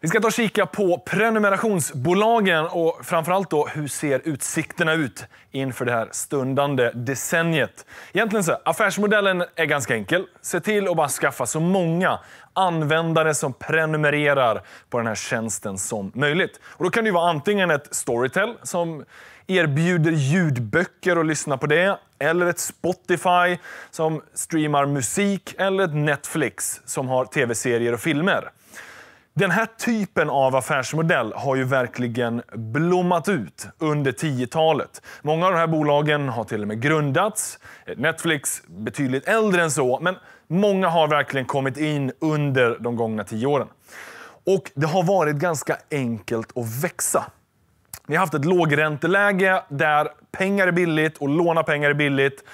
Vi ska ta kika på prenumerationsbolagen och framförallt då hur ser utsikterna ut inför det här stundande decenniet. Egentligen så, affärsmodellen är ganska enkel. Se till att bara skaffa så många användare som prenumererar på den här tjänsten som möjligt. Och då kan det vara antingen ett Storytel som erbjuder ljudböcker och lyssna på det, eller ett Spotify som streamar musik, eller ett Netflix som har tv-serier och filmer. Den här typen av affärsmodell har ju verkligen blommat ut under 10-talet. Många av de här bolagen har till och med grundats. Netflix betydligt äldre än så, men många har verkligen kommit in under de gångna 10 åren. Och det har varit ganska enkelt att växa. Vi har haft ett lågränteläge där pengar är billigt och låna pengar är billigt.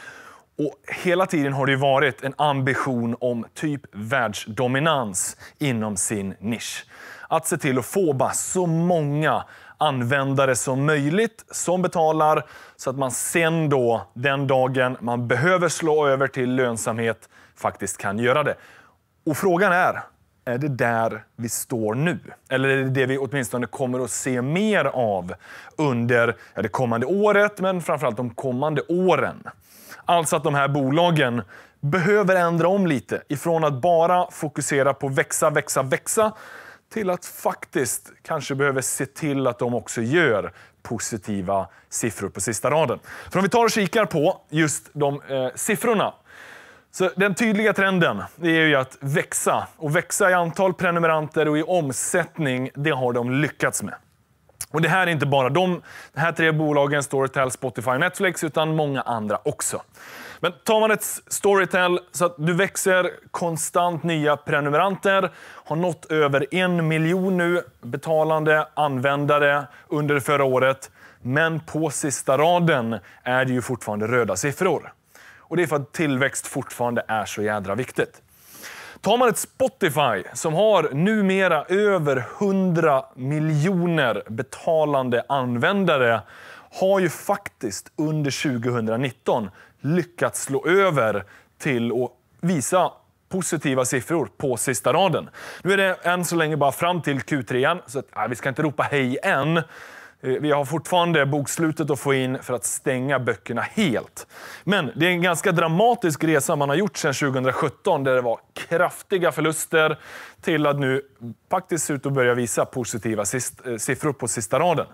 Och hela tiden har det varit en ambition om typ världsdominans inom sin nisch. Att se till att få bara så många användare som möjligt som betalar så att man sen då, den dagen man behöver slå över till lönsamhet, faktiskt kan göra det. Och frågan är, är det där vi står nu? Eller är det det vi åtminstone kommer att se mer av under det kommande året, men framförallt de kommande åren? Alltså att de här bolagen behöver ändra om lite ifrån att bara fokusera på växa, växa, växa till att faktiskt kanske behöver se till att de också gör positiva siffror på sista raden. För om vi tar och kikar på just de eh, siffrorna. Så den tydliga trenden är ju att växa. Och växa i antal prenumeranter och i omsättning, det har de lyckats med. Och Det här är inte bara de, de här tre bolagen, Storytel, Spotify och Netflix, utan många andra också. Men tar man ett Storytel så att du växer konstant nya prenumeranter, har nått över en miljon nu betalande användare under förra året. Men på sista raden är det ju fortfarande röda siffror. Och Det är för att tillväxt fortfarande är så jädra viktigt. Tar man ett Spotify som har numera över 100 miljoner betalande användare har ju faktiskt under 2019 lyckats slå över till att visa positiva siffror på sista raden. Nu är det än så länge bara fram till Q3, så att, nej, äh, vi ska inte ropa hej än. Eh, vi har fortfarande bokslutet att få in för att stänga böckerna helt. Men det är en ganska dramatisk resa man har gjort sedan 2017 där det var kraftiga förluster till att nu faktiskt se ut att börja visa positiva eh, siffror på sista raden.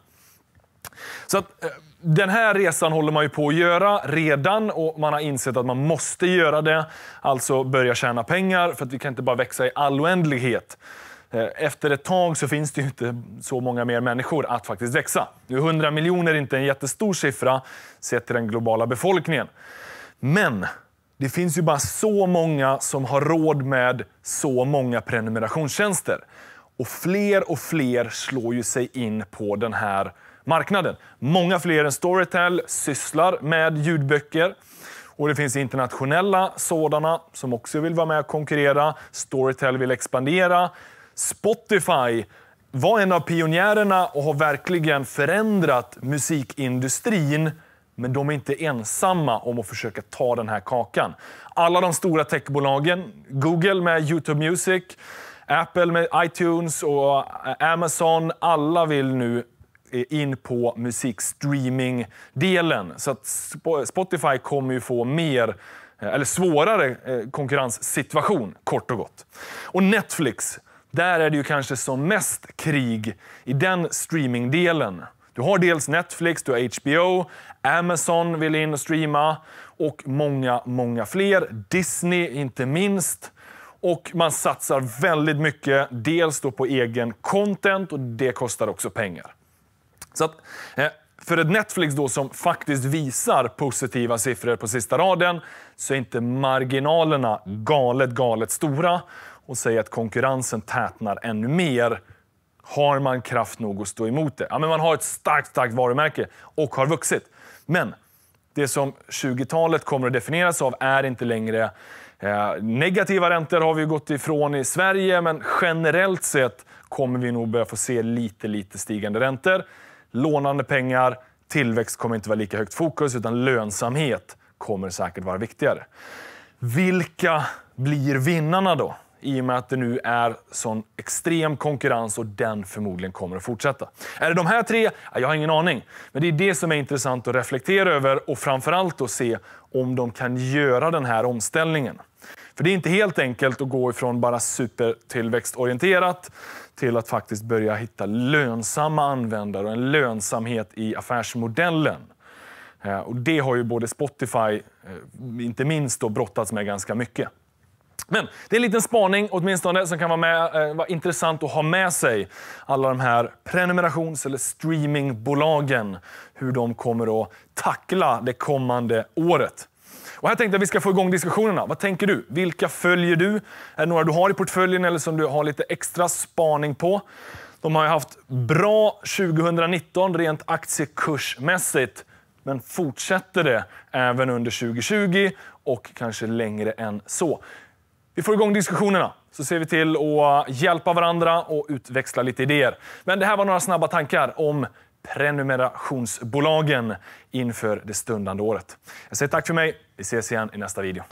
Så att, eh, den här resan håller man ju på att göra redan och man har insett att man måste göra det. Alltså börja tjäna pengar för att vi kan inte bara växa i all oändlighet. Eh, efter ett tag så finns det inte så många mer människor att faktiskt växa. Nu 100 miljoner är inte en jättestor siffra sett till den globala befolkningen. Men det finns ju bara så många som har råd med så många prenumerationstjänster. Och fler och fler slår ju sig in på den här marknaden. Många fler än Storytel sysslar med ljudböcker. Och det finns internationella sådana som också vill vara med och konkurrera. Storytel vill expandera. Spotify var en av pionjärerna och har verkligen förändrat musikindustrin. Men de är inte ensamma om att försöka ta den här kakan. Alla de stora techbolagen, Google med Youtube Music, Apple med iTunes och eh, Amazon, alla vill nu eh, in på musikstreaming-delen. Så Spotify kommer ju få mer eh, eller svårare konkurrenssituation, kort och gott. Och Netflix där är det ju kanske som mest krig i den streamingdelen. Du har dels Netflix, du har HBO, Amazon vill in och streama och många, många fler. Disney inte minst. Och man satsar väldigt mycket, dels på egen content och det kostar också pengar. Så att, eh, för ett Netflix då som faktiskt visar positiva siffror på sista raden så är inte marginalerna galet, galet stora och säga att konkurrensen tätnar ännu mer har man kraft nog att stå emot det. Ja, men man har ett starkt, starkt varumärke och har vuxit. Men det som 20-talet kommer att definieras av är inte längre eh, negativa räntor har vi gått ifrån i Sverige, men generellt sett kommer vi nog börja få se lite, lite stigande räntor. Lånande pengar, tillväxt kommer inte vara lika högt fokus, utan lönsamhet kommer säkert vara viktigare. Vilka blir vinnarna då? i och med att det nu är sån extrem konkurrens och den förmodligen kommer att fortsätta. Är det de här tre? Jag har ingen aning. Men det är det som är intressant att reflektera över och framförallt att se om de kan göra den här omställningen. För det är inte helt enkelt att gå ifrån bara supertillväxtorienterat till att faktiskt börja hitta lönsamma användare och en lönsamhet i affärsmodellen. Eh, och det har ju både Spotify, eh, inte minst, då, brottats med ganska mycket. Men det är en liten spaning åtminstone som kan vara, med, eh, vara intressant att ha med sig. Alla de här prenumerations eller streamingbolagen. Hur de kommer att tackla det kommande året. Och här tänkte jag att vi ska få igång diskussionerna. Vad tänker du? Vilka följer du? Är det några du har i portföljen eller som du har lite extra spaning på? De har ju haft bra 2019 rent aktiekursmässigt. Men fortsätter det även under 2020 och kanske längre än så? Vi får igång diskussionerna, så ser vi till att hjälpa varandra och utväxla lite idéer. Men det här var några snabba tankar om prenumerationsbolagen inför det stundande året. Jag säger tack för mig. Vi ses igen i nästa video.